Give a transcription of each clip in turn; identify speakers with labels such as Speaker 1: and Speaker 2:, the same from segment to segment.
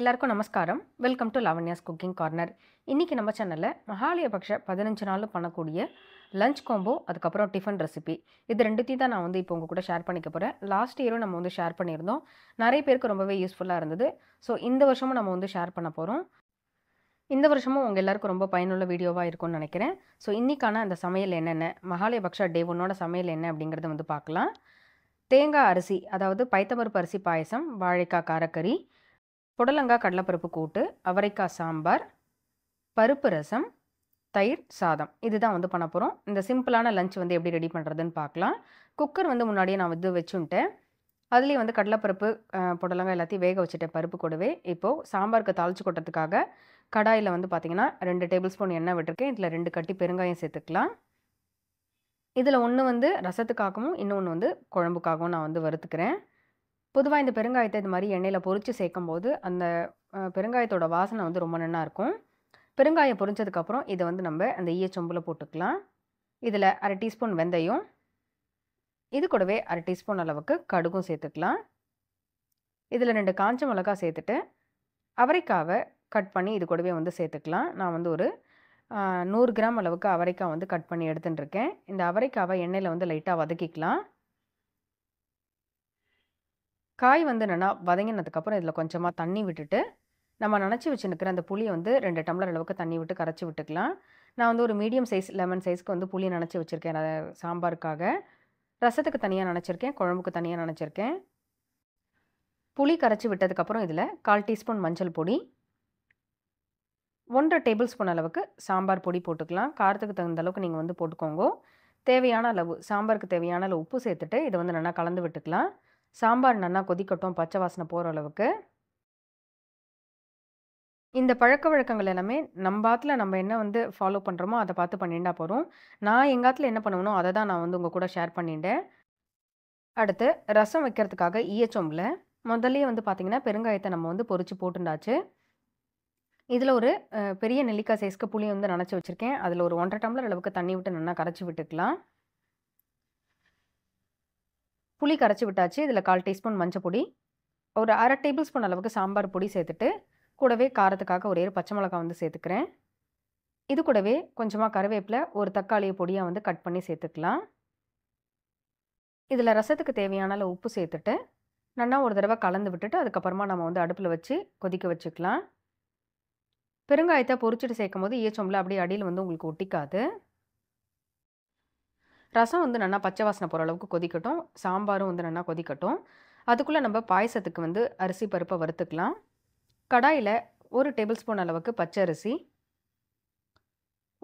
Speaker 1: எல்லாருக்கும் நமஸ்காரம் welcome to Lavanya's cooking corner இன்றைக்கி நம்ம சேனலில் மகாலயபக்ஷ பதினஞ்சு நாள் பண்ணக்கூடிய லஞ்ச் கோம்போ அதுக்கப்புறம் டிஃபன் ரெசிபி இது ரெண்டுத்தையும் தான் நான் வந்து இப்போ உங்கள் கூட ஷேர் பண்ணிக்க போகிறேன் லாஸ்ட் இயரும் நம்ம வந்து ஷேர் பண்ணியிருந்தோம் நிறைய பேருக்கு ரொம்பவே யூஸ்ஃபுல்லாக இருந்தது ஸோ இந்த வருஷமும் நம்ம வந்து ஷேர் பண்ண போகிறோம் இந்த வருஷமும் உங்கள் எல்லாருக்கும் ரொம்ப பயனுள்ள வீடியோவாக இருக்கும்னு நினைக்கிறேன் ஸோ இன்றைக்கான அந்த சமையல் என்னென்ன மகாலயபக்ஷா டே ஒன்னோட சமையல் என்ன அப்படிங்கிறத வந்து பார்க்கலாம் தேங்காய் அரிசி அதாவது பைத்தமருப்பு அரிசி பாயசம் வாழைக்காய் காரக்கறி புடலங்காய் கடலைப்பருப்பு கூட்டு அவரைக்காய் சாம்பார் பருப்பு ரசம் தயிர் சாதம் இதுதான் வந்து பண்ண போகிறோம் இந்த சிம்பிளான லஞ்ச் வந்து எப்படி ரெடி பண்ணுறதுன்னு பார்க்கலாம் குக்கர் வந்து முன்னாடியே நான் வந்து வச்சுட்டேன் அதுலேயே வந்து கடலைப்பருப்பு புடலங்காய் எல்லாத்தையும் வேக வச்சுட்டேன் பருப்பு கூடவே இப்போது சாம்பாருக்கு தாளிச்சு கொட்டுறதுக்காக கடாயில் வந்து பார்த்திங்கன்னா ரெண்டு டேபிள் ஸ்பூன் எண்ணெய் விட்டுருக்கேன் இதில் ரெண்டு கட்டி பெருங்காயம் சேர்த்துக்கலாம் இதில் ஒன்று வந்து ரசத்துக்காகவும் இன்னொன்று வந்து குழம்புக்காகவும் நான் வந்து வறுத்துக்கிறேன் பொதுவாக இந்த பெருங்காயத்தை இது மாதிரி எண்ணெயில் பொறிச்சு சேர்க்கும் போது அந்த பெருங்காயத்தோட வாசனை வந்து ரொம்ப நல்லா இருக்கும் பெருங்காயம் பொறிஞ்சதுக்கப்புறம் இதை வந்து நம்ம அந்த ஈயச்சொம்பில் போட்டுக்கலாம் இதில் அரை டீஸ்பூன் வெந்தயம் இது கூடவே அரை டீஸ்பூன் அளவுக்கு கடுகும் சேர்த்துக்கலாம் இதில் ரெண்டு காஞ்ச மிளகா சேர்த்துட்டு அவரைக்காவை கட் பண்ணி இது கூடவே வந்து சேர்த்துக்கலாம் நான் வந்து ஒரு நூறு கிராம் அளவுக்கு அவரைக்காய் வந்து கட் பண்ணி இருக்கேன் இந்த அவரைக்காவை எண்ணெயில் வந்து லைட்டாக வதக்கிக்கலாம் காய் வந்து என்னென்னா வதங்கினதுக்கப்புறம் இதில் கொஞ்சமாக தண்ணி விட்டுட்டு நம்ம நினச்சி வச்சுருக்கிற அந்த புளியை வந்து ரெண்டு டம்ளர் அளவுக்கு தண்ணி விட்டு கரைச்சி விட்டுக்கலாம் நான் வந்து ஒரு மீடியம் சைஸ் லெமன் சைஸ்க்கு வந்து புளியை நினச்சி வச்சுருக்கேன் சாம்பாருக்காக ரசத்துக்கு தனியாக நினச்சிருக்கேன் குழம்புக்கு தனியாக நினச்சிருக்கேன் புளி கரைச்சி விட்டதுக்கப்புறம் இதில் கால் டீஸ்பூன் மஞ்சள் பொடி ஒன்றரை டேபிள் ஸ்பூன் அளவுக்கு சாம்பார் பொடி போட்டுக்கலாம் காரத்துக்கு தகுந்த அளவுக்கு நீங்கள் வந்து போட்டுக்கோங்க தேவையான அளவு சாம்பாருக்கு தேவையான அளவு உப்பு சேர்த்துட்டு இதை வந்து நல்லா கலந்து விட்டுக்கலாம் சாம்பார் நல்லா கொதிக்கட்டும் பச்சை வாசனை போகிற அளவுக்கு இந்த பழக்க வழக்கங்கள் எல்லாமே நம்ம ஆத்தில் நம்ம என்ன வந்து ஃபாலோ பண்ணுறோமோ அதை பார்த்து பண்ணிண்டா போகிறோம் நான் எங்கள் ஆத்தில் என்ன பண்ணுவேனோ அதை தான் நான் வந்து உங்கள் கூட ஷேர் பண்ணிட்டேன் அடுத்து ரசம் வைக்கிறதுக்காக ஈயச்சொம்பில் முதல்ல வந்து பார்த்திங்கன்னா பெருங்காயத்தை நம்ம வந்து பொறிச்சு போட்டுண்டாச்சு இதில் ஒரு பெரிய நெல்லிக்காய் சைஸ்க்கு புளி வந்து நினச்சி வச்சுருக்கேன் அதில் ஒரு ஒன்றரை டம்ளர் அளவுக்கு தண்ணி விட்டு நல்லா கரைச்சி விட்டுக்கலாம் புளி கரைச்சி விட்டாச்சு இதில் கால் டீஸ்பூன் மஞ்சள் பொடி ஒரு அரை டேபிள் ஸ்பூன் அளவுக்கு சாம்பார் பொடி சேர்த்துட்டு கூடவே காரத்துக்காக ஒரே ஒரு பச்சை மிளகாய் வந்து சேர்த்துக்கிறேன் இது கூடவே கொஞ்சமாக கருவேப்பிலை ஒரு தக்காளியை பொடியாக வந்து கட் பண்ணி சேர்த்துக்கலாம் இதில் ரசத்துக்கு தேவையான அளவு உப்பு சேர்த்துட்டு நல்லா ஒரு தடவை கலந்து விட்டுட்டு அதுக்கப்புறமா நம்ம வந்து அடுப்பில் வச்சு கொதிக்க வச்சுக்கலாம் பெருங்காயத்தை பொறிச்சிட்டு சேர்க்கும் போது ஈச்சம்பில் அப்படியே அடியில் வந்து உங்களுக்கு ஒட்டிக்காது ரசம் வந்து நல்லா பச்சை வாசனை போகிற அளவுக்கு கொதிக்கட்டும் சாம்பாரும் வந்து நல்லா கொதிக்கட்டும் அதுக்குள்ளே நம்ம பாயசத்துக்கு வந்து அரிசி பருப்பை வறுத்துக்கலாம் கடாயில் ஒரு டேபிள் ஸ்பூன் அளவுக்கு பச்சை அரிசி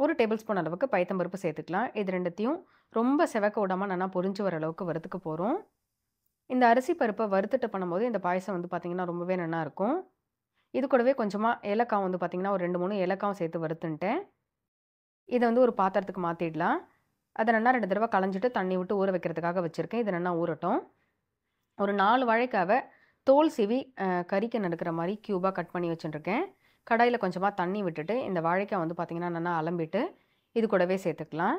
Speaker 1: ஒரு டேபிள் ஸ்பூன் அளவுக்கு பைத்தம்பருப்பு சேர்த்துக்கலாம் இது ரெண்டுத்தையும் ரொம்ப செவக்க விடாமல் நல்லா பொறிஞ்சு வர அளவுக்கு வறுத்துக்க போகிறோம் இந்த அரிசி பருப்பை வறுத்துட்டு பண்ணும்போது இந்த பாயசம் வந்து பார்த்திங்கன்னா ரொம்பவே நல்லா இருக்கும் இது கூடவே கொஞ்சமாக ஏலக்காய் வந்து பார்த்திங்கன்னா ஒரு ரெண்டு மூணு ஏலக்காவும் சேர்த்து வறுத்துன்ட்டேன் இதை வந்து ஒரு பாத்திரத்துக்கு மாற்றிடலாம் அதை நல்லா ரெண்டு தடவை களைஞ்சிட்டு தண்ணி விட்டு ஊற வைக்கிறதுக்காக வச்சுருக்கேன் இதை நல்லா ஊறட்டும் ஒரு நாலு வாழைக்காவை தோல் சிவி கறிக்கு நடுக்கிற மாதிரி க்யூபாக கட் பண்ணி வச்சுட்டுருக்கேன் கடாயில் கொஞ்சமாக தண்ணி விட்டுட்டு இந்த வாழைக்காய் வந்து பார்த்திங்கன்னா நல்லா அலம்பிட்டு இது கூடவே சேர்த்துக்கலாம்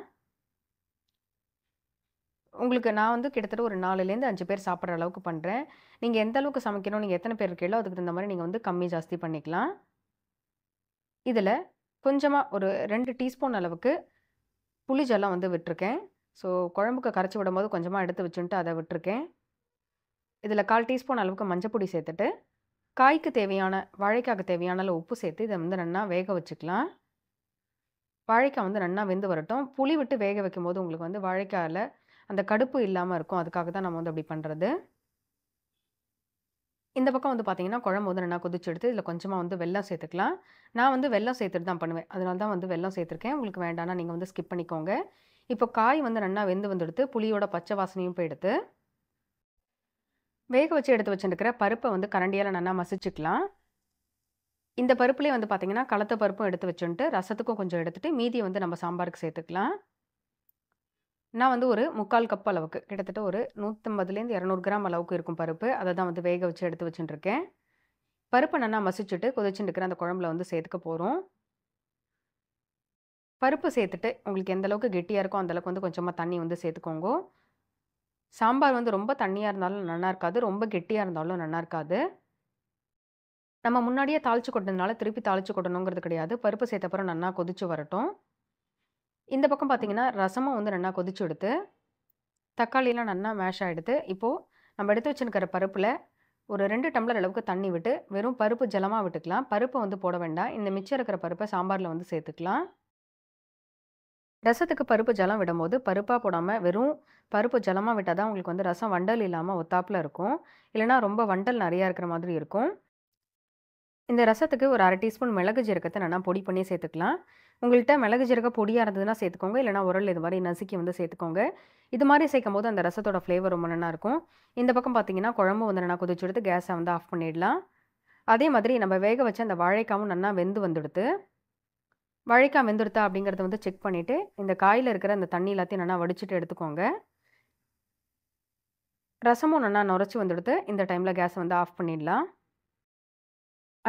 Speaker 1: உங்களுக்கு நான் வந்து கிட்டத்தட்ட ஒரு நாலுலேருந்து அஞ்சு பேர் சாப்பிட்ற அளவுக்கு பண்ணுறேன் நீங்கள் எந்த அளவுக்கு சமைக்கணும் நீங்கள் எத்தனை பேர் இருக்கீங்களோ அதுக்கு தகுந்த மாதிரி நீங்கள் வந்து கம்மி ஜாஸ்தி பண்ணிக்கலாம் இதில் கொஞ்சமாக ஒரு ரெண்டு டீஸ்பூன் அளவுக்கு புளி ஜலம் வந்து விட்டுருக்கேன் ஸோ குழம்புக்கு கரைச்சி விடும்போது கொஞ்சமாக எடுத்து வச்சுன்ட்டு அதை விட்டுருக்கேன் இதில் கால் டீஸ்பூன் அளவுக்கு மஞ்சப்பொடி சேர்த்துட்டு காய்க்கு தேவையான வாழைக்காய்க்கு தேவையான அளவு உப்பு சேர்த்து இதை வந்து நல்லா வேக வச்சுக்கலாம் வாழைக்காய் வந்து நல்லா வெந்து வரட்டும் புளி விட்டு வேக வைக்கும்போது உங்களுக்கு வந்து வாழைக்காயில் அந்த கடுப்பு இல்லாமல் இருக்கும் அதுக்காக தான் நம்ம வந்து அப்படி பண்ணுறது இந்த பக்கம் வந்து பார்த்தீங்கன்னா குழம்பு வந்து நல்லா கொதிச்சு எடுத்து இதில் கொஞ்சமாக வந்து வெள்ளம் சேர்த்துக்கலாம் நான் வந்து வெள்ளம் சேர்த்துட்டு தான் பண்ணுவேன் அதனால தான் வந்து வெள்ளம் சேர்த்துருக்கேன் உங்களுக்கு வேண்டாம்னா நீங்கள் வந்து ஸ்கிப் பண்ணிக்கோங்க இப்போ காய் வந்து நல்லா வெந்து வந்துடுத்து புளியோட பச்சை வாசனையும் போய் எடுத்து வேக வச்சு எடுத்து வச்சுருக்கிற பருப்பை வந்து கரண்டியால் நல்லா மசிச்சுக்கலாம் இந்த பருப்புலேயே வந்து பார்த்திங்கன்னா களத்த பருப்பும் எடுத்து வச்சுட்டு ரசத்துக்கும் கொஞ்சம் எடுத்துகிட்டு மீதியை வந்து நம்ம சாம்பாருக்கு சேர்த்துக்கலாம் நான் வந்து ஒரு முக்கால் கப் அளவுக்கு கிட்டத்தட்ட ஒரு நூற்றம்பதுலேருந்து இரநூறு கிராம் அளவுக்கு இருக்கும் பருப்பு அதை தான் வந்து வேக வச்சு எடுத்து வச்சுட்டுருக்கேன் பருப்பை நல்லா மசிச்சுட்டு கொதிச்சுட்டுருக்கிற அந்த குழம்புல வந்து சேர்த்துக்க போகிறோம் பருப்பு சேர்த்துட்டு உங்களுக்கு எந்த அளவுக்கு கெட்டியாக இருக்கோ அந்தளவுக்கு வந்து கொஞ்சமாக தண்ணி வந்து சேர்த்துக்கோங்க சாம்பார் வந்து ரொம்ப தண்ணியாக இருந்தாலும் நல்லா இருக்காது ரொம்ப கெட்டியாக இருந்தாலும் நல்லா இருக்காது நம்ம முன்னாடியே தாளித்து கொட்டினதுனால திருப்பி தாளித்து கொட்டணுங்கிறது கிடையாது பருப்பு சேர்த்தப்பறம் நல்லா கொதித்து வரட்டும் இந்த பக்கம் பார்த்தீங்கன்னா ரசமும் வந்து நல்லா கொதிச்சு எடுத்து தக்காளியெலாம் நல்லா மேஷ் ஆகிடுது இப்போது நம்ம எடுத்து வச்சுருக்கிற பருப்பில் ஒரு ரெண்டு டம்ளர் அளவுக்கு தண்ணி விட்டு வெறும் பருப்பு ஜலமாக விட்டுக்கலாம் பருப்பை வந்து போட வேண்டாம் இந்த மிச்சம் இருக்கிற பருப்பை சாம்பாரில் வந்து சேர்த்துக்கலாம் ரசத்துக்கு பருப்பு ஜலம் விடும்போது பருப்பாக போடாமல் வெறும் பருப்பு ஜலமாக விட்டால் தான் உங்களுக்கு வந்து ரசம் வண்டல் இல்லாமல் ஒத்தாப்பில் இருக்கும் இல்லைனா ரொம்ப வண்டல் நிறையா இருக்கிற மாதிரி இருக்கும் இந்த ரசத்துக்கு ஒரு அரை டீஸ்பூன் மிளகு ஜீரகத்தை நான் பொடி பண்ணி சேர்த்துக்கலாம் உங்கள்கிட்ட மிளகு ஜீரக பொடியாக இருந்ததுன்னா சேர்த்துக்கோங்க இல்லைனா உரல் இது மாதிரி நசுக்கி வந்து சேர்த்துக்கோங்க இது மாதிரி சேர்க்கும் போது அந்த ரசத்தோட ஃப்ளேவர் ரொம்ப நல்லா இருக்கும் இந்த பக்கம் பார்த்தீங்கன்னா குழம்பு வந்து நல்லா கொதிச்சு எடுத்து கேஸை வந்து ஆஃப் பண்ணிடலாம் அதே மாதிரி நம்ம வேக வச்சு அந்த வாழைக்காவும் நல்லா வெந்து வந்துடுத்து வாழைக்காய் வெந்துடுத்தா அப்படிங்கிறத வந்து செக் பண்ணிவிட்டு இந்த காயில் இருக்கிற அந்த தண்ணி எல்லாத்தையும் நல்லா வடிச்சிட்டு எடுத்துக்கோங்க ரசமும் நல்லா நுரைச்சி வந்துடுத்து இந்த டைமில் கேஸை வந்து ஆஃப் பண்ணிடலாம்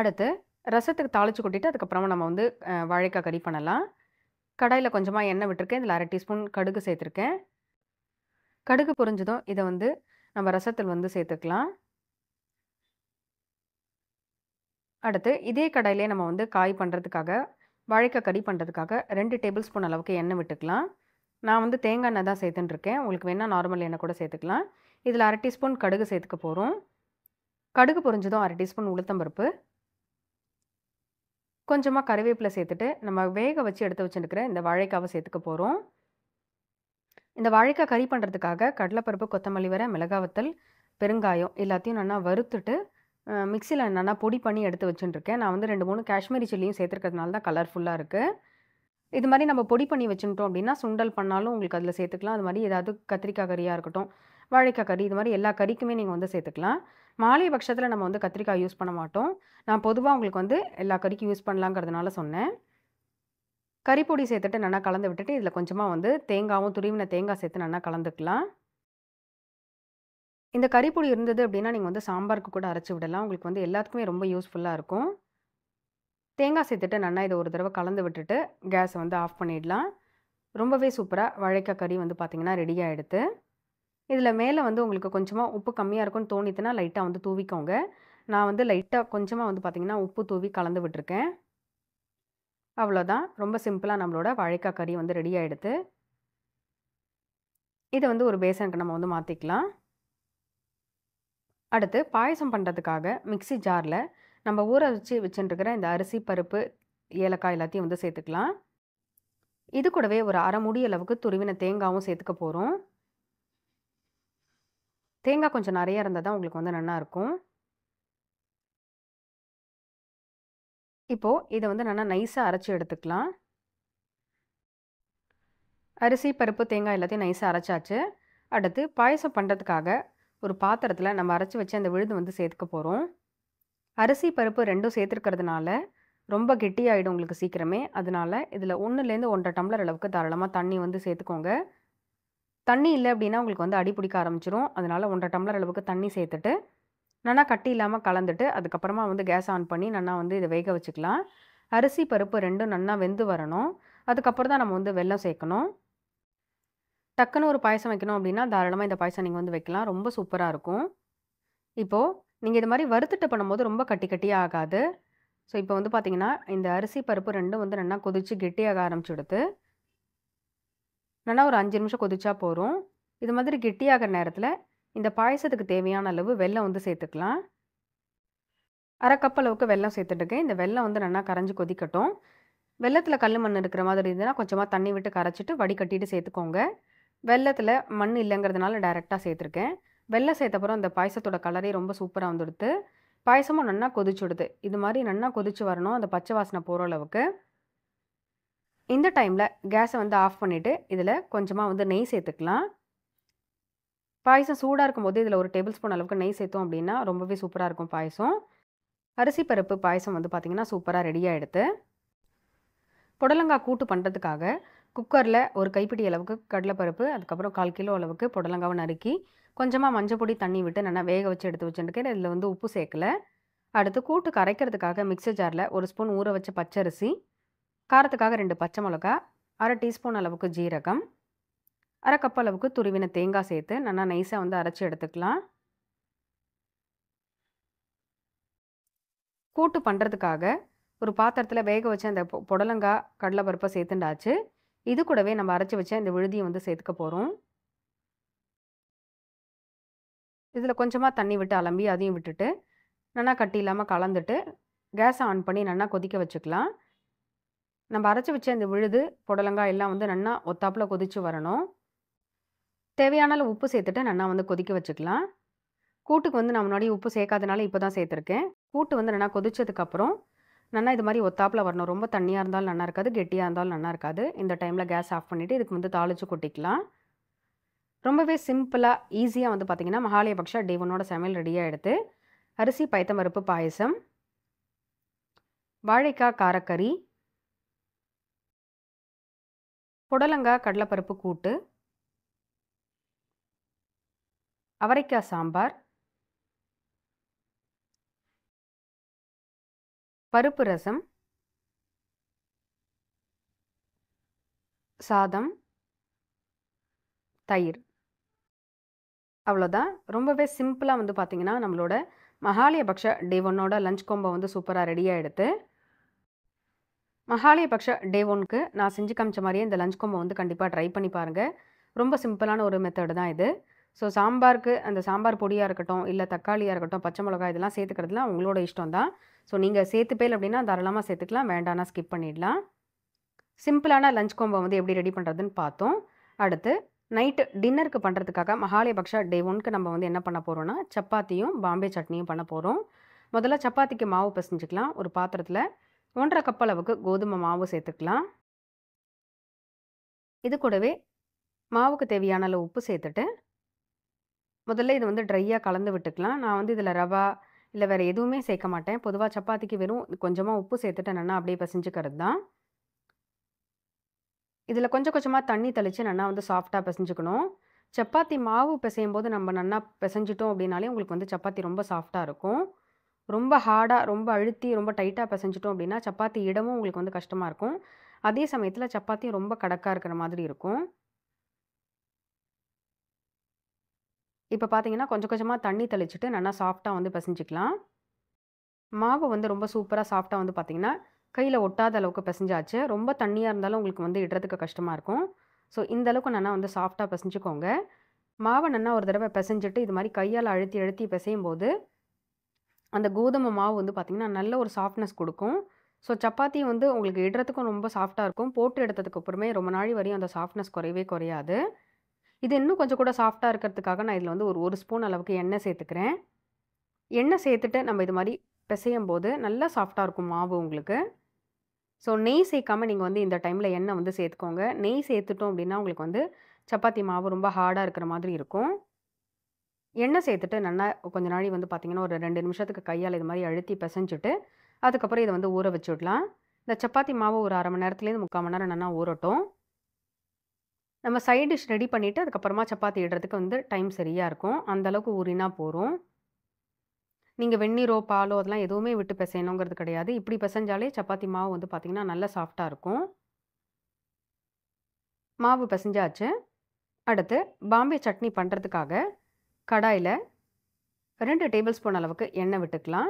Speaker 1: அடுத்து ரசத்துக்கு தாளித்து கொட்டிட்டு அதுக்கப்புறமா நம்ம வந்து வாழைக்காய் கறி பண்ணலாம் கடாயில் கொஞ்சமாக எண்ணெய் விட்டுருக்கேன் இதில் அரை டீஸ்பூன் கடுகு சேர்த்துருக்கேன் கடுகு பொரிஞ்சதும் இதை வந்து நம்ம ரசத்தில் வந்து சேர்த்துக்கலாம் அடுத்து இதே கடாயிலே நம்ம வந்து காய் பண்ணுறதுக்காக வாழைக்காய் கறி பண்ணுறதுக்காக ரெண்டு டேபிள் ஸ்பூன் அளவுக்கு எண்ணெய் விட்டுக்கலாம் நான் வந்து தேங்காய் எண்ணெய் தான் சேர்த்துட்டுருக்கேன் உங்களுக்கு வேணால் நார்மல் எண்ணெய் கூட சேர்த்துக்கலாம் இதில் அரை டீஸ்பூன் கடுகு சேர்த்துக்க போகிறோம் கடுகு பொரிஞ்சதும் அரை டீஸ்பூன் உளுத்தம்பருப்பு கொஞ்சமாக கருவேப்பிலை சேர்த்துட்டு நம்ம வேக வச்சு எடுத்து வச்சுருக்கிற இந்த வாழைக்காவை சேர்த்துக்க போகிறோம் இந்த வாழைக்காய் கறி பண்ணுறதுக்காக கடலைப்பருப்பு கொத்தமல்லி வர மிளகாவத்தல் பெருங்காயம் எல்லாத்தையும் நல்லா வறுத்துட்டு மிக்சியில் நல்லா பொடி பண்ணி எடுத்து வச்சுட்டுருக்கேன் நான் வந்து ரெண்டு மூணு காஷ்மீரி சில்லியும் சேர்த்துருக்கிறதுனால தான் கலர்ஃபுல்லாக இருக்குது இது மாதிரி நம்ம பொடி பண்ணி வச்சுட்டோம் அப்படின்னா சுண்டல் பண்ணாலும் உங்களுக்கு அதில் சேர்த்துக்கலாம் அது மாதிரி ஏதாவது கத்திரிக்காய் கறியாக இருக்கட்டும் வாழைக்காய் கறி இது மாதிரி எல்லா கறிக்குமே நீங்கள் வந்து சேர்த்துக்கலாம் மாலை பட்சத்தில் நம்ம வந்து கத்திரிக்காய் யூஸ் பண்ண மாட்டோம் நான் பொதுவாக உங்களுக்கு வந்து எல்லா கறிக்கும் யூஸ் பண்ணலாங்கிறதுனால சொன்னேன் கறிப்பொடி சேர்த்துட்டு நல்லா கலந்து விட்டுட்டு இதில் கொஞ்சமாக வந்து தேங்காவும் துருவின தேங்காய் சேர்த்து நல்லா கலந்துக்கலாம் இந்த கறிப்பொடி இருந்தது அப்படின்னா நீங்கள் வந்து சாம்பாருக்கு கூட அரைச்சி விடலாம் உங்களுக்கு வந்து எல்லாத்துக்குமே ரொம்ப யூஸ்ஃபுல்லாக இருக்கும் தேங்காய் சேர்த்துட்டு நல்லா இதை ஒரு தடவை கலந்து விட்டுட்டு கேஸை வந்து ஆஃப் பண்ணிடலாம் ரொம்பவே சூப்பராக வாழைக்காய் கறி வந்து பார்த்திங்கன்னா ரெடி இதில் மேலே வந்து உங்களுக்கு கொஞ்சமாக உப்பு கம்மியாக இருக்கும்னு தோணித்துனா லைட்டாக வந்து தூவிக்கோங்க நான் வந்து லைட்டாக கொஞ்சமாக வந்து பார்த்திங்கன்னா உப்பு தூவி கலந்து விட்டுருக்கேன் அவ்வளோதான் ரொம்ப சிம்பிளாக நம்மளோட வாழைக்காய் கறி வந்து ரெடி ஆகிடுது இதை வந்து ஒரு பேசனுக்கு நம்ம வந்து மாற்றிக்கலாம் அடுத்து பாயசம் பண்ணுறதுக்காக மிக்சி ஜாரில் நம்ம ஊற வச்சு வச்சுட்டுருக்கிற இந்த அரிசி பருப்பு ஏலக்காய் எல்லாத்தையும் வந்து சேர்த்துக்கலாம் இது கூடவே ஒரு அரை முடி அளவுக்கு துருவின தேங்காயும் சேர்த்துக்க போகிறோம் தேங்காய் கொஞ்சம் நிறையா இருந்தால் தான் உங்களுக்கு வந்து நல்லா இருக்கும் இப்போது இதை வந்து நல்லா நைஸாக அரைச்சி எடுத்துக்கலாம் அரிசி பருப்பு தேங்காய் எல்லாத்தையும் நைஸாக அரைச்சாச்சு அடுத்து பாயசம் பண்ணுறதுக்காக ஒரு பாத்திரத்தில் நம்ம அரைச்சி வச்சு அந்த விழுது வந்து சேர்த்துக்க போகிறோம் அரிசி பருப்பு ரெண்டும் சேர்த்துருக்கிறதுனால ரொம்ப கெட்டியாகிடும் உங்களுக்கு சீக்கிரமே அதனால் இதில் ஒன்றுலேருந்து ஒன்றரை டம்ளர் அளவுக்கு தாராளமாக தண்ணி வந்து சேர்த்துக்கோங்க தண்ணி இல்லை அப்படின்னா உங்களுக்கு வந்து அடி பிடிக்க ஆரம்பிச்சிரும் அதனால் ஒன்றரை டம்ளர் அளவுக்கு தண்ணி சேர்த்துட்டு நல்லா கட்டி இல்லாமல் கலந்துட்டு அதுக்கப்புறமா வந்து கேஸ் ஆன் பண்ணி நல்லா வந்து இதை வேக வச்சுக்கலாம் அரிசி பருப்பு ரெண்டும் நல்லா வெந்து வரணும் அதுக்கப்புறம் தான் நம்ம வந்து வெள்ளம் சேர்க்கணும் டக்குன்னு ஒரு பாயசம் வைக்கணும் அப்படின்னா தாராளமாக இந்த பாயசம் நீங்கள் வந்து வைக்கலாம் ரொம்ப சூப்பராக இருக்கும் இப்போது நீங்கள் இது மாதிரி வறுத்துட்டு பண்ணும்போது ரொம்ப கட்டி கட்டியாக ஆகாது ஸோ இப்போ வந்து பார்த்திங்கன்னா இந்த அரிசி பருப்பு ரெண்டும் வந்து நல்லா கொதித்து கெட்டியாக ஆரம்பிச்சு ஆரம்பிச்சுடுது நல்லா ஒரு அஞ்சு நிமிஷம் கொதிச்சா போகிறோம் இது மாதிரி கெட்டியாகிற நேரத்தில் இந்த பாயசத்துக்கு தேவையான அளவு வெல்லம் வந்து சேர்த்துக்கலாம் அரை கப் அளவுக்கு வெல்லம் சேர்த்துட்டுருக்கேன் இந்த வெல்லம் வந்து நல்லா கரைஞ்சி கொதிக்கட்டும் வெள்ளத்தில் கல் மண் இருக்கிற மாதிரி இருந்ததுன்னா கொஞ்சமாக தண்ணி விட்டு கரைச்சிட்டு வடிகட்டிட்டு சேர்த்துக்கோங்க வெள்ளத்தில் மண் இல்லைங்கிறதுனால டைரெக்டாக சேர்த்துருக்கேன் வெள்ளம் சேர்த்தப்புறம் அந்த பாயசத்தோட கலரே ரொம்ப சூப்பராக வந்துடுது பாயசமும் நல்லா கொதிச்சுடுது இது மாதிரி நல்லா கொதிச்சு வரணும் அந்த பச்சை வாசனை போகிற அளவுக்கு இந்த டைமில் கேஸை வந்து ஆஃப் பண்ணிவிட்டு இதில் கொஞ்சமாக வந்து நெய் சேர்த்துக்கலாம் பாயசம் சூடாக இருக்கும்போது இதில் ஒரு டேபிள் ஸ்பூன் அளவுக்கு நெய் சேர்த்தோம் அப்படின்னா ரொம்பவே சூப்பராக இருக்கும் பாயசம் அரிசி பருப்பு பாயசம் வந்து பார்த்திங்கன்னா சூப்பராக ரெடியாக எடுத்து புடலங்காய் கூட்டு பண்ணுறதுக்காக குக்கரில் ஒரு கைப்பிடி அளவுக்கு கடலைப்பருப்பு அதுக்கப்புறம் கால் கிலோ அளவுக்கு புடலங்காவை நறுக்கி கொஞ்சமாக மஞ்சள் பொடி தண்ணி விட்டு நல்லா வேக வச்சு எடுத்து வச்சுருக்கேன் இதில் வந்து உப்பு சேர்க்கலை அடுத்து கூட்டு கரைக்கிறதுக்காக மிக்சர் ஜாரில் ஒரு ஸ்பூன் ஊற வச்ச பச்சரிசி காரத்துக்காக ரெண்டு பச்சை மிளகா அரை டீஸ்பூன் அளவுக்கு ஜீரகம் அரை கப் அளவுக்கு துருவின தேங்காய் சேர்த்து நல்லா நைஸாக வந்து அரைச்சி எடுத்துக்கலாம் கூட்டு பண்ணுறதுக்காக ஒரு பாத்திரத்தில் வேக வச்ச அந்த புடலங்காய் கடலைப்பருப்பை சேர்த்துண்டாச்சு இது கூடவே நம்ம அரைச்சி வச்ச இந்த விழுதியை வந்து சேர்த்துக்க போகிறோம் இதில் கொஞ்சமாக தண்ணி விட்டு அலம்பி அதையும் விட்டுட்டு நல்லா கட்டி இல்லாமல் கலந்துட்டு கேஸை ஆன் பண்ணி நல்லா கொதிக்க வச்சுக்கலாம் நம்ம அரைச்சி வச்ச இந்த விழுது புடலங்காய் எல்லாம் வந்து நல்லா ஒத்தாப்பில் கொதித்து வரணும் தேவையான அளவு உப்பு சேர்த்துட்டு நல்லா வந்து கொதிக்க வச்சுக்கலாம் கூட்டுக்கு வந்து நான் முன்னாடி உப்பு சேர்க்காதனால இப்போ தான் சேர்த்துருக்கேன் கூட்டு வந்து நல்லா கொதிச்சதுக்கப்புறம் நல்லா இது மாதிரி ஒத்தாப்பில் வரணும் ரொம்ப தண்ணியாக இருந்தாலும் நல்லா இருக்காது கெட்டியாக இருந்தாலும் நல்லா இருக்காது இந்த டைமில் கேஸ் ஆஃப் பண்ணிவிட்டு இதுக்கு வந்து தாளித்து கொட்டிக்கலாம் ரொம்பவே சிம்பிளாக ஈஸியாக வந்து பார்த்திங்கன்னா மகாலயபக்ஷா ஒன்னோட சமையல் ரெடியாக எடுத்து அரிசி பைத்தமருப்பு பாயசம் வாழைக்காய் காரக்கறி புடலங்காய் கடலைப்பருப்பு கூட்டு அவரைக்காய் சாம்பார் பருப்பு ரசம் சாதம் தயிர் அவ்வளோதான் ரொம்பவே சிம்பிளாக வந்து பார்த்திங்கன்னா நம்மளோட மகாலயபக்ஷ டே ஒன்னோட லஞ்ச் கொம்பை வந்து சூப்பராக ரெடியாக எடுத்து மகாலயபக்ஷ டே ஒன்க்கு நான் செஞ்சு காமிச்ச மாதிரியே இந்த லஞ்ச் கொம்பை வந்து கண்டிப்பாக ட்ரை பண்ணி பாருங்கள் ரொம்ப சிம்பிளான ஒரு மெத்தடு தான் இது ஸோ சாம்பாருக்கு அந்த சாம்பார் பொடியாக இருக்கட்டும் இல்லை தக்காளியாக இருக்கட்டும் பச்சை மிளகாய் இதெல்லாம் சேர்த்துக்கிறதுலாம் உங்களோட இஷ்டம் தான் ஸோ நீங்கள் சேர்த்து சேர்த்துப்பேல் அப்படின்னா தாராளமாக சேர்த்துக்கலாம் வேண்டாம்னா ஸ்கிப் பண்ணிடலாம் சிம்பிளான லஞ்ச் கொம்பை வந்து எப்படி ரெடி பண்ணுறதுன்னு பார்த்தோம் அடுத்து நைட்டு டின்னருக்கு பண்ணுறதுக்காக மகாலயபக்ஷா டே ஒன்க்கு நம்ம வந்து என்ன பண்ண போகிறோம்னா சப்பாத்தியும் பாம்பே சட்னியும் பண்ண போகிறோம் முதல்ல சப்பாத்திக்கு மாவு பிசைஞ்சிக்கலாம் ஒரு பாத்திரத்தில் ஒன்றரை கப் அளவுக்கு கோதுமை மாவு சேர்த்துக்கலாம் இது கூடவே மாவுக்கு தேவையான அளவு உப்பு சேர்த்துட்டு முதல்ல இது வந்து ட்ரையாக கலந்து விட்டுக்கலாம் நான் வந்து இதில் ரவா இல்லை வேறு எதுவுமே சேர்க்க மாட்டேன் பொதுவாக சப்பாத்திக்கு வெறும் கொஞ்சமாக உப்பு சேர்த்துட்டு நல்லா அப்படியே பசிஞ்சுக்கிறது தான் இதில் கொஞ்சம் கொஞ்சமாக தண்ணி தெளித்து நல்லா வந்து சாஃப்டாக பசிஞ்சுக்கணும் சப்பாத்தி மாவு பிசையும் போது நம்ம நல்லா பிசைஞ்சிட்டோம் அப்படின்னாலே உங்களுக்கு வந்து சப்பாத்தி ரொம்ப சாஃப்டாக இருக்கும் ரொம்ப ஹார்டாக ரொம்ப அழுத்தி ரொம்ப டைட்டாக பிசைஞ்சிட்டோம் அப்படின்னா சப்பாத்தி இடமும் உங்களுக்கு வந்து கஷ்டமாக இருக்கும் அதே சமயத்தில் சப்பாத்தியும் ரொம்ப கடக்காக இருக்கிற மாதிரி இருக்கும் இப்போ பார்த்தீங்கன்னா கொஞ்சம் கொஞ்சமாக தண்ணி தெளிச்சுட்டு நல்லா சாஃப்டாக வந்து பிசைஞ்சிக்கலாம் மாவு வந்து ரொம்ப சூப்பராக சாஃப்டாக வந்து பார்த்திங்கன்னா கையில் ஒட்டாத அளவுக்கு பிசைஞ்சாச்சு ரொம்ப தண்ணியாக இருந்தாலும் உங்களுக்கு வந்து இடுறதுக்கு கஷ்டமாக இருக்கும் ஸோ இந்தளவுக்கு நல்லா வந்து சாஃப்டாக பிசைஞ்சிக்கோங்க மாவை நல்லா ஒரு தடவை பிசைஞ்சிட்டு இது மாதிரி கையால் அழுத்தி அழுத்தி பிசையும் போது அந்த கோதுமை மாவு வந்து பார்த்திங்கன்னா நல்ல ஒரு சாஃப்ட்னஸ் கொடுக்கும் ஸோ சப்பாத்தி வந்து உங்களுக்கு இடுறதுக்கும் ரொம்ப சாஃப்டாக இருக்கும் போட்டு எடுத்ததுக்கு அப்புறமே ரொம்ப நாள் வரையும் அந்த சாஃப்ட்னஸ் குறையவே குறையாது இது இன்னும் கொஞ்சம் கூட சாஃப்டாக இருக்கிறதுக்காக நான் இதில் வந்து ஒரு ஒரு ஸ்பூன் அளவுக்கு எண்ணெய் சேர்த்துக்கிறேன் எண்ணெய் சேர்த்துட்டு நம்ம இது மாதிரி பிசையும் போது நல்லா சாஃப்டாக இருக்கும் மாவு உங்களுக்கு ஸோ நெய் சேர்க்காமல் நீங்கள் வந்து இந்த டைமில் எண்ணெய் வந்து சேர்த்துக்கோங்க நெய் சேர்த்துட்டோம் அப்படின்னா உங்களுக்கு வந்து சப்பாத்தி மாவு ரொம்ப ஹார்டாக இருக்கிற மாதிரி இருக்கும் எண்ணெய் சேர்த்துட்டு நல்லா கொஞ்ச நாளி வந்து பார்த்திங்கன்னா ஒரு ரெண்டு நிமிஷத்துக்கு கையால் இது மாதிரி அழுத்தி பிசைஞ்சிட்டு அதுக்கப்புறம் இதை வந்து ஊற வச்சு விடலாம் இந்த சப்பாத்தி மாவு ஒரு அரை மணி நேரத்துலேருந்து முக்கால் மணி நேரம் நல்லா ஊறட்டும் நம்ம சைட் டிஷ் ரெடி பண்ணிவிட்டு அதுக்கப்புறமா சப்பாத்தி இடுறதுக்கு வந்து டைம் சரியாக இருக்கும் அந்தளவுக்கு ஊறினா போகும் நீங்கள் வெந்நீரோ பாலோ அதெல்லாம் எதுவுமே விட்டு பிசையணுங்கிறது கிடையாது இப்படி பிசைஞ்சாலே சப்பாத்தி மாவு வந்து பார்த்திங்கன்னா நல்லா சாஃப்டாக இருக்கும் மாவு பிசைஞ்சாச்சு அடுத்து பாம்பே சட்னி பண்ணுறதுக்காக கடாயில் ரெண்டு டேபிள் ஸ்பூன் அளவுக்கு எண்ணெய் விட்டுக்கலாம்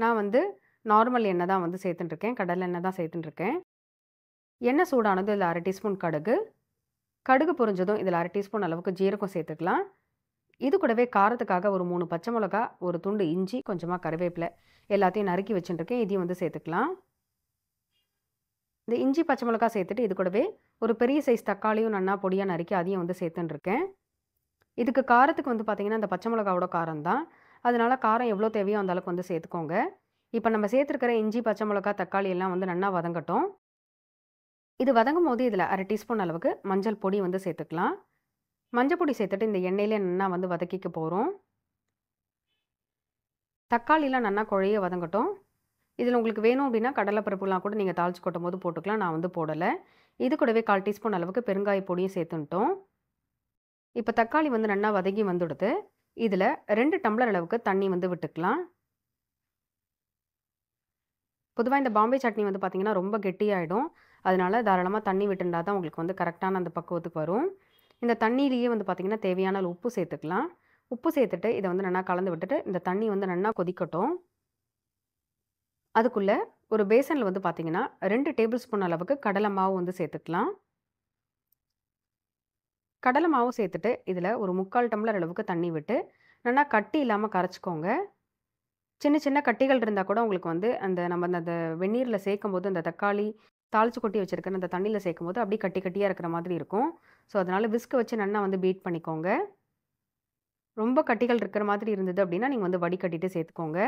Speaker 1: நான் வந்து நார்மல் எண்ணெய் தான் வந்து சேர்த்துட்டுருக்கேன் கடலில் எண்ணெய் தான் சேர்த்துட்டுருக்கேன் எண்ணெய் சூடானதும் இதில் அரை டீஸ்பூன் கடுகு கடுகு புரிஞ்சதும் இதில் அரை டீஸ்பூன் அளவுக்கு ஜீரகம் சேர்த்துக்கலாம் இது கூடவே காரத்துக்காக ஒரு மூணு பச்சை மிளகா ஒரு துண்டு இஞ்சி கொஞ்சமாக கருவேப்பிலை எல்லாத்தையும் நறுக்கி வச்சுட்டுருக்கேன் இதையும் வந்து சேர்த்துக்கலாம் இந்த இஞ்சி பச்சை மிளகா சேர்த்துட்டு இது கூடவே ஒரு பெரிய சைஸ் தக்காளியும் நன்னா பொடியாக நறுக்கி அதையும் வந்து சேர்த்துட்டுருக்கேன் இதுக்கு காரத்துக்கு வந்து பார்த்திங்கன்னா இந்த பச்சை மிளகாவோட காரம் தான் அதனால் காரம் எவ்வளோ தேவையோ அந்த அளவுக்கு வந்து சேர்த்துக்கோங்க இப்போ நம்ம சேர்த்துருக்கிற இஞ்சி பச்சை மிளகா தக்காளி எல்லாம் வந்து நல்லா வதங்கட்டும் இது வதங்கும் போது இதில் அரை டீஸ்பூன் அளவுக்கு மஞ்சள் பொடி வந்து சேர்த்துக்கலாம் மஞ்சள் பொடி சேர்த்துட்டு இந்த எண்ணெயிலே நல்லா வந்து வதக்கிக்க போகிறோம் தக்காளிலாம் நல்லா குழைய வதங்கட்டும் இதில் உங்களுக்கு வேணும் அப்படின்னா கடலைப்பருப்புலாம் கூட நீங்கள் தாளிச்சு கொட்டும் போது போட்டுக்கலாம் நான் வந்து போடலை இது கூடவே கால் டீஸ்பூன் அளவுக்கு பெருங்காய பொடியும் சேர்த்துன்ட்டோம் இப்போ தக்காளி வந்து நல்லா வதங்கி வந்துடுது இதில் ரெண்டு டம்ளர் அளவுக்கு தண்ணி வந்து விட்டுக்கலாம் பொதுவாக இந்த பாம்பே சட்னி வந்து பார்த்திங்கன்னா ரொம்ப கெட்டியாகிடும் அதனால் தாராளமாக தண்ணி விட்டுண்டா தான் உங்களுக்கு வந்து கரெக்டான அந்த பக்குவத்துக்கு வரும் இந்த தண்ணியிலேயே வந்து பார்த்திங்கன்னா தேவையான உப்பு சேர்த்துக்கலாம் உப்பு சேர்த்துட்டு இதை வந்து நல்லா கலந்து விட்டுட்டு இந்த தண்ணி வந்து நல்லா கொதிக்கட்டும் அதுக்குள்ளே ஒரு பேசனில் வந்து பார்த்திங்கன்னா ரெண்டு டேபிள் ஸ்பூன் அளவுக்கு கடலை மாவு வந்து சேர்த்துக்கலாம் கடலை மாவு சேர்த்துட்டு இதில் ஒரு முக்கால் டம்ளர் அளவுக்கு தண்ணி விட்டு நல்லா கட்டி இல்லாமல் கரைச்சிக்கோங்க சின்ன சின்ன கட்டிகள் இருந்தால் கூட உங்களுக்கு வந்து அந்த நம்ம அந்த வெந்நீரில் சேர்க்கும் போது அந்த தக்காளி தாளிச்சு கொட்டி வச்சுருக்கிற அந்த தண்ணியில் சேர்க்கும் போது அப்படியே கட்டி கட்டியாக இருக்கிற மாதிரி இருக்கும் ஸோ அதனால் விஸ்க் வச்சு நல்லா வந்து பீட் பண்ணிக்கோங்க ரொம்ப கட்டிகள் இருக்கிற மாதிரி இருந்தது அப்படின்னா நீங்கள் வந்து வடிகட்டிட்டு சேர்த்துக்கோங்க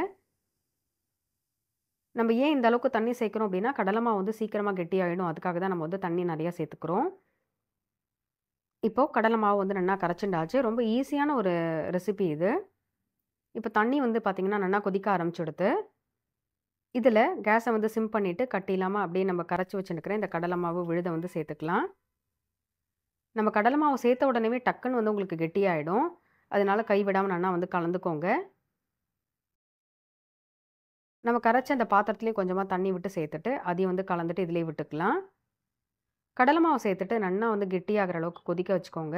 Speaker 1: நம்ம ஏன் இந்த அளவுக்கு தண்ணி சேர்க்குறோம் அப்படின்னா கடலமாக வந்து சீக்கிரமாக கெட்டியாகிடும் அதுக்காக தான் நம்ம வந்து தண்ணி நிறையா சேர்த்துக்கிறோம் இப்போது கடலை மாவு வந்து நல்லா கரைச்சிண்டாச்சு ரொம்ப ஈஸியான ஒரு ரெசிபி இது இப்போ தண்ணி வந்து பார்த்திங்கன்னா நல்லா கொதிக்க ஆரம்பிச்சுடுத்து இதில் கேஸை வந்து சிம் பண்ணிவிட்டு கட்டி இல்லாமல் அப்படியே நம்ம கரைச்சி வச்சுருக்கிற இந்த கடலை மாவு விழுதை வந்து சேர்த்துக்கலாம் நம்ம கடலை மாவு சேர்த்த உடனே டக்குன்னு வந்து உங்களுக்கு கெட்டியாயிடும் அதனால் கைவிடாமல் நல்லா வந்து கலந்துக்கோங்க நம்ம கரைச்ச அந்த பாத்திரத்துலேயும் கொஞ்சமாக தண்ணி விட்டு சேர்த்துட்டு அதையும் வந்து கலந்துட்டு இதிலே விட்டுக்கலாம் கடலை மாவு சேர்த்துட்டு நல்லா வந்து கெட்டியாகிற அளவுக்கு கொதிக்க வச்சுக்கோங்க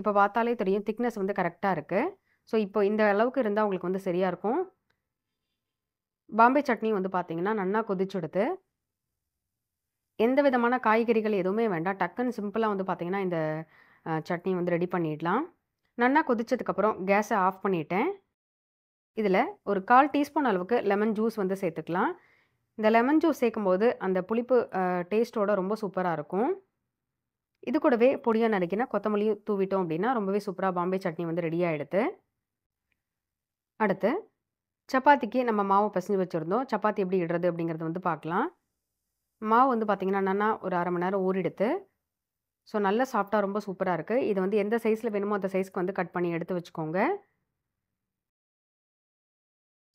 Speaker 1: இப்போ பார்த்தாலே தெரியும் திக்னஸ் வந்து கரெக்டாக இருக்குது ஸோ இப்போ இந்த அளவுக்கு இருந்தால் உங்களுக்கு வந்து சரியாக இருக்கும் பாம்பே சட்னி வந்து பார்த்திங்கன்னா நல்லா கொதிச்சுடுது எந்த விதமான காய்கறிகள் எதுவுமே வேண்டாம் டக்குன்னு சிம்பிளாக வந்து பார்த்திங்கன்னா இந்த சட்னி வந்து ரெடி பண்ணிடலாம் நல்லா கொதித்ததுக்கப்புறம் கேஸை ஆஃப் பண்ணிட்டேன் இதில் ஒரு கால் டீஸ்பூன் அளவுக்கு லெமன் ஜூஸ் வந்து சேர்த்துக்கலாம் இந்த லெமன் ஜூஸ் சேர்க்கும்போது அந்த புளிப்பு டேஸ்ட்டோட ரொம்ப சூப்பராக இருக்கும் இது கூடவே பொடியாக நினைக்கினா கொத்தமல்லி தூவிட்டோம் அப்படின்னா ரொம்பவே சூப்பராக பாம்பே சட்னி வந்து ரெடி ஆகிடுது அடுத்து சப்பாத்திக்கு நம்ம மாவு பசிஞ்சு வச்சுருந்தோம் சப்பாத்தி எப்படி இடுறது அப்படிங்கிறது வந்து பார்க்கலாம் மாவு வந்து பார்த்திங்கன்னா என்னென்னா ஒரு அரை மணி நேரம் ஊறிடுத்து ஸோ நல்லா சாஃப்டாக ரொம்ப சூப்பராக இருக்குது இது வந்து எந்த சைஸில் வேணுமோ அந்த சைஸ்க்கு வந்து கட் பண்ணி எடுத்து வச்சுக்கோங்க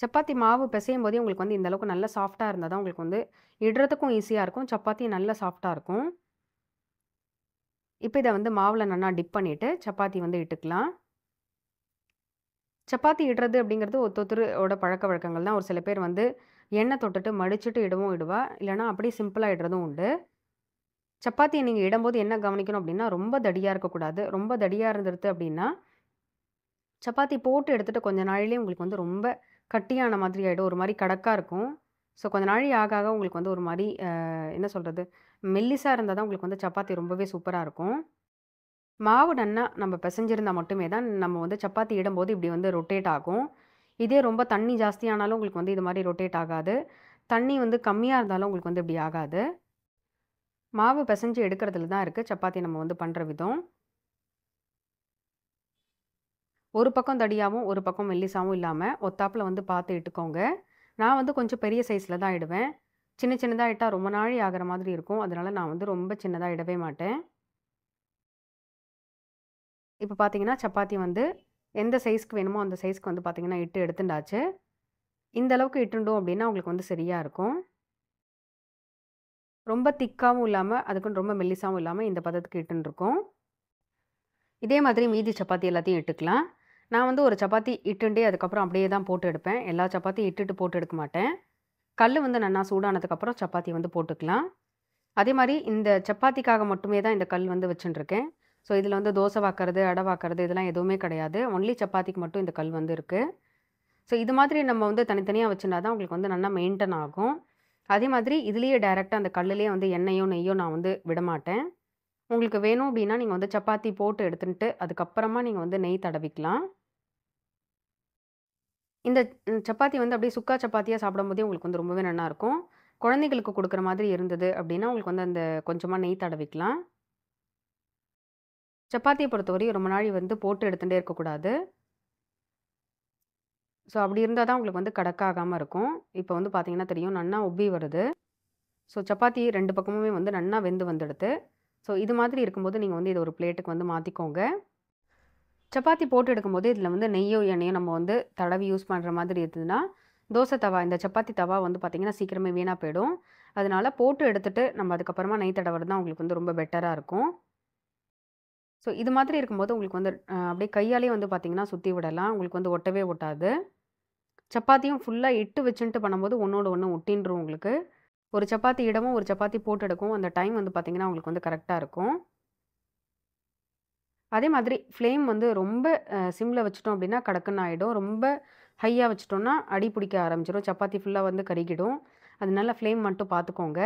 Speaker 1: சப்பாத்தி மாவு பிசையும் போதே உங்களுக்கு வந்து இந்தளவுக்கு நல்லா சாஃப்டாக இருந்தால் தான் உங்களுக்கு வந்து இடுறதுக்கும் ஈஸியாக இருக்கும் சப்பாத்தி நல்லா சாஃப்டாக இருக்கும் இப்போ இதை வந்து மாவில் நல்லா டிப் பண்ணிவிட்டு சப்பாத்தி வந்து இட்டுக்கலாம் சப்பாத்தி இடுறது அப்படிங்கிறது ஒத்தொத்தரோட பழக்க வழக்கங்கள் தான் ஒரு சில பேர் வந்து எண்ணெய் தொட்டுட்டு மடிச்சுட்டு இடவும் இடுவா இல்லைனா அப்படியே சிம்பிளாக இடுறதும் உண்டு சப்பாத்தியை நீங்கள் இடும்போது என்ன கவனிக்கணும் அப்படின்னா ரொம்ப தடியாக இருக்கக்கூடாது ரொம்ப தடியாக இருந்துருது அப்படின்னா சப்பாத்தி போட்டு எடுத்துகிட்டு கொஞ்ச நாளிலே உங்களுக்கு வந்து ரொம்ப கட்டியான மாதிரி ஆகிடும் ஒரு மாதிரி கடக்காக இருக்கும் ஸோ கொஞ்ச நாளி ஆக ஆக உங்களுக்கு வந்து ஒரு மாதிரி என்ன சொல்கிறது மெல்லிஸாக இருந்தால் தான் உங்களுக்கு வந்து சப்பாத்தி ரொம்பவே சூப்பராக இருக்கும் மாவு நன்னா நம்ம பிசைஞ்சிருந்தால் மட்டுமே தான் நம்ம வந்து சப்பாத்தி இடும்போது இப்படி வந்து ரொட்டேட் ஆகும் இதே ரொம்ப தண்ணி ஜாஸ்தியானாலும் உங்களுக்கு வந்து இது மாதிரி ரொட்டேட் ஆகாது தண்ணி வந்து கம்மியாக இருந்தாலும் உங்களுக்கு வந்து இப்படி ஆகாது மாவு பிசைஞ்சு எடுக்கிறதுல தான் இருக்குது சப்பாத்தி நம்ம வந்து பண்ணுற விதம் ஒரு பக்கம் தடியாகவும் ஒரு பக்கம் மெல்லிசாவும் இல்லாமல் ஒத்தாப்பில் வந்து பார்த்து இட்டுக்கோங்க நான் வந்து கொஞ்சம் பெரிய சைஸில் தான் இடுவேன் சின்ன சின்னதாக இட்டால் ரொம்ப நாழி ஆகிற மாதிரி இருக்கும் அதனால் நான் வந்து ரொம்ப சின்னதாக இடவே மாட்டேன் இப்போ பார்த்தீங்கன்னா சப்பாத்தி வந்து எந்த சைஸ்க்கு வேணுமோ அந்த சைஸ்க்கு வந்து பார்த்திங்கன்னா இட்டு எடுத்துண்டாச்சு இந்த அளவுக்கு இட்டுண்டோம் அப்படின்னா உங்களுக்கு வந்து சரியாக இருக்கும் ரொம்ப திக்காகவும் இல்லாமல் அதுக்குன்னு ரொம்ப மெல்லிசாகவும் இல்லாமல் இந்த பதத்துக்கு இட்டுருக்கோம் இதே மாதிரி மீதி சப்பாத்தி எல்லாத்தையும் இட்டுக்கலாம் நான் வந்து ஒரு சப்பாத்தி இட்டுண்டே அதுக்கப்புறம் அப்படியே தான் போட்டு எடுப்பேன் எல்லா சப்பாத்தியும் இட்டுட்டு போட்டு எடுக்க மாட்டேன் கல் வந்து நல்லா சூடானதுக்கப்புறம் சப்பாத்தி வந்து போட்டுக்கலாம் அதே மாதிரி இந்த சப்பாத்திக்காக மட்டுமே தான் இந்த கல் வந்து வச்சுட்டுருக்கேன் ஸோ இதில் வந்து தோசை வாக்கிறது அடை வாக்கிறது இதெல்லாம் எதுவுமே கிடையாது ஒன்லி சப்பாத்திக்கு மட்டும் இந்த கல் வந்து இருக்குது ஸோ இது மாதிரி நம்ம வந்து தனித்தனியாக வச்சுருந்தா தான் உங்களுக்கு வந்து நல்லா மெயின்டைன் ஆகும் அதே மாதிரி இதுலேயே டைரெக்டாக அந்த கல்லுலேயே வந்து எண்ணெயோ நெய்யோ நான் வந்து விடமாட்டேன் உங்களுக்கு வேணும் அப்படின்னா நீங்கள் வந்து சப்பாத்தி போட்டு எடுத்துகிட்டு அதுக்கப்புறமா நீங்கள் வந்து நெய் தடவிக்கலாம் இந்த சப்பாத்தி வந்து அப்படியே சுக்கா சப்பாத்தியாக சாப்பிடும்போதே உங்களுக்கு வந்து ரொம்பவே நல்லாயிருக்கும் குழந்தைகளுக்கு கொடுக்குற மாதிரி இருந்தது அப்படின்னா உங்களுக்கு வந்து அந்த கொஞ்சமாக நெய் தடவிக்கலாம் சப்பாத்தியை பொறுத்தவரையும் ரொம்ப நாள் வந்து போட்டு எடுத்துகிட்டே இருக்கக்கூடாது ஸோ அப்படி இருந்தால் தான் உங்களுக்கு வந்து கடக்காகாமல் இருக்கும் இப்போ வந்து பார்த்திங்கன்னா தெரியும் நன்னா உப்பி வருது ஸோ சப்பாத்தி ரெண்டு பக்கமுமே வந்து நன்னா வெந்து வந்துடுது ஸோ இது மாதிரி இருக்கும்போது நீங்கள் வந்து இதை ஒரு பிளேட்டுக்கு வந்து மாற்றிக்கோங்க சப்பாத்தி போட்டு எடுக்கும்போது இதில் வந்து நெய்யோ எண்ணெயோ நம்ம வந்து தடவி யூஸ் பண்ணுற மாதிரி இருந்ததுன்னா தோசை தவா இந்த சப்பாத்தி தவா வந்து பார்த்திங்கன்னா சீக்கிரமே வீணாக போயிடும் அதனால் போட்டு எடுத்துகிட்டு நம்ம அதுக்கப்புறமா நெய் தடவை தான் உங்களுக்கு வந்து ரொம்ப பெட்டராக இருக்கும் ஸோ இது மாதிரி இருக்கும்போது உங்களுக்கு வந்து அப்படியே கையாலே வந்து பார்த்திங்கன்னா சுற்றி விடலாம் உங்களுக்கு வந்து ஒட்டவே ஒட்டாது சப்பாத்தியும் ஃபுல்லாக இட்டு வச்சுட்டு பண்ணும்போது ஒன்றோட ஒன்று ஒட்டின்றும் உங்களுக்கு ஒரு சப்பாத்தி இடமும் ஒரு சப்பாத்தி போட்டு எடுக்கும் அந்த டைம் வந்து பார்த்திங்கன்னா உங்களுக்கு வந்து கரெக்டாக இருக்கும் அதே மாதிரி ஃப்ளேம் வந்து ரொம்ப சிம்மில் வச்சிட்டோம் அப்படின்னா கடக்குன்னு ஆகிடும் ரொம்ப ஹையாக வச்சிட்டோன்னா அடி பிடிக்க ஆரம்பிச்சிடும் சப்பாத்தி ஃபுல்லாக வந்து கருகிடும் அதனால ஃப்ளேம் மட்டும் பார்த்துக்கோங்க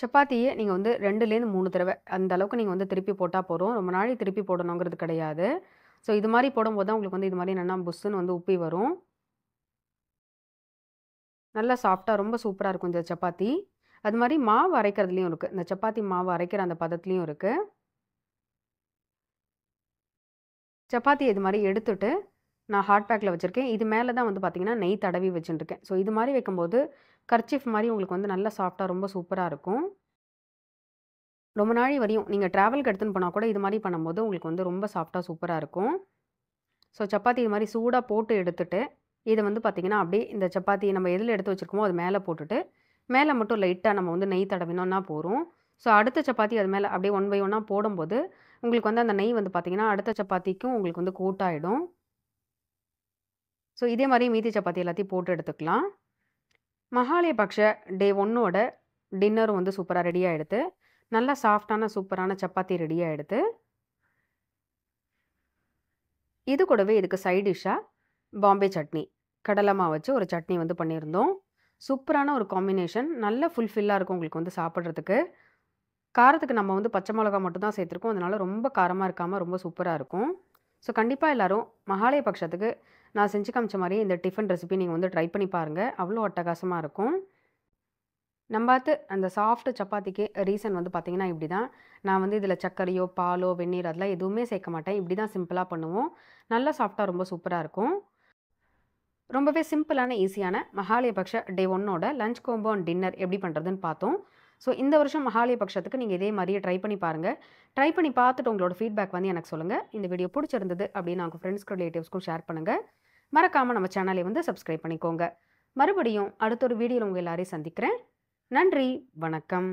Speaker 1: சப்பாத்தியை நீங்கள் வந்து ரெண்டுலேருந்து மூணு தடவை அந்த அளவுக்கு நீங்கள் வந்து திருப்பி போட்டால் போகிறோம் ரொம்ப நாளைக்கு திருப்பி போடணுங்கிறது கிடையாது ஸோ இது மாதிரி போடும்போது தான் உங்களுக்கு வந்து இது மாதிரி என்னென்னா புஸ்ஸுன்னு வந்து உப்பி வரும் நல்லா சாஃப்டாக ரொம்ப சூப்பராக இருக்கும் இந்த சப்பாத்தி அது மாதிரி மாவு அரைக்கிறதுலையும் இருக்குது இந்த சப்பாத்தி மாவு அரைக்கிற அந்த பதத்துலேயும் இருக்குது சப்பாத்தி இது மாதிரி எடுத்துட்டு நான் ஹாட் பேக்கில் வச்சுருக்கேன் இது மேலே தான் வந்து பார்த்திங்கன்னா நெய் தடவி வச்சுட்டுருக்கேன் ஸோ இது மாதிரி வைக்கும்போது கர்ச்சிஃப் மாதிரி உங்களுக்கு வந்து நல்லா சாஃப்டாக ரொம்ப சூப்பராக இருக்கும் ரொம்ப நாளை வரையும் நீங்கள் ட்ராவலுக்கு எடுத்துன்னு போனால் கூட இது மாதிரி பண்ணும்போது உங்களுக்கு வந்து ரொம்ப சாஃப்டாக சூப்பராக இருக்கும் ஸோ சப்பாத்தி இது மாதிரி சூடாக போட்டு எடுத்துட்டு இதை வந்து பார்த்திங்கன்னா அப்படியே இந்த சப்பாத்தி நம்ம எதில் எடுத்து வச்சுருக்கோமோ அது மேலே போட்டுட்டு மேலே மட்டும் லைட்டாக நம்ம வந்து நெய் தடவினோன்னா போகிறோம் ஸோ அடுத்த சப்பாத்தி அது மேலே அப்படியே ஒன் பை ஒன்னாக போடும்போது உங்களுக்கு வந்து அந்த நெய் வந்து பார்த்திங்கன்னா அடுத்த சப்பாத்திக்கும் உங்களுக்கு வந்து கூட்டாயிடும் ஸோ இதே மாதிரி மீதி சப்பாத்தி எல்லாத்தையும் போட்டு எடுத்துக்கலாம் பக்ஷ டே ஒன்னோட டின்னரும் வந்து சூப்பராக ரெடி ஆகிடுது நல்லா சாஃப்டான சூப்பரான சப்பாத்தி ரெடி ஆகிடுது இது கூடவே இதுக்கு சைடிஷ்ஷாக பாம்பே சட்னி கடலை மாவு வச்சு ஒரு சட்னி வந்து பண்ணியிருந்தோம் சூப்பரான ஒரு காம்பினேஷன் நல்ல ஃபுல்ஃபில்லாக இருக்கும் உங்களுக்கு வந்து சாப்பிட்றதுக்கு காரத்துக்கு நம்ம வந்து பச்சை மிளகா மட்டும் தான் சேர்த்துருக்கோம் அதனால் ரொம்ப காரமாக இருக்காமல் ரொம்ப சூப்பராக இருக்கும் ஸோ கண்டிப்பாக எல்லோரும் மகாலய பட்சத்துக்கு நான் செஞ்சு காமிச்ச மாதிரி இந்த டிஃபன் ரெசிபி நீங்கள் வந்து ட்ரை பண்ணி பாருங்கள் அவ்வளோ அட்டகாசமாக இருக்கும் நம்ம பார்த்து அந்த சாஃப்ட் சப்பாத்திக்கு ரீசன் வந்து பார்த்திங்கன்னா இப்படி தான் நான் வந்து இதில் சர்க்கரையோ பாலோ வெந்நீர் அதெல்லாம் எதுவுமே சேர்க்க மாட்டேன் இப்படி தான் சிம்பிளாக பண்ணுவோம் நல்லா சாஃப்டாக ரொம்ப சூப்பராக இருக்கும் ரொம்பவே சிம்பிளான ஈஸியான மகாலயபக்ஷ டே ஒன்னோட லஞ்ச் கோம்போ அண்ட் டின்னர் எப்படி பண்ணுறதுன்னு பார்த்தோம் ஸோ இந்த வருஷம் மகாலயபக்ஷத்துக்கு நீங்கள் இதே மாதிரியே ட்ரை பண்ணி பாருங்கள் ட்ரை பண்ணி பார்த்துட்டு உங்களோட ஃபீட்பேக் வந்து எனக்கு சொல்லுங்கள் இந்த வீடியோ பிடிச்சிருந்தது அப்படின்னு நாங்கள் ஃப்ரெண்ட்ஸ்க்கு ரிலேட்டிவ்ஸ்க்கும் ஷேர் பண்ணுங்கள் மறக்காமல் நம்ம சேனலை வந்து சப்ஸ்கிரைப் பண்ணிக்கோங்க மறுபடியும் அடுத்த ஒரு வீடியோவில் உங்கள் எல்லாரையும் சந்திக்கிறேன் நன்றி வணக்கம்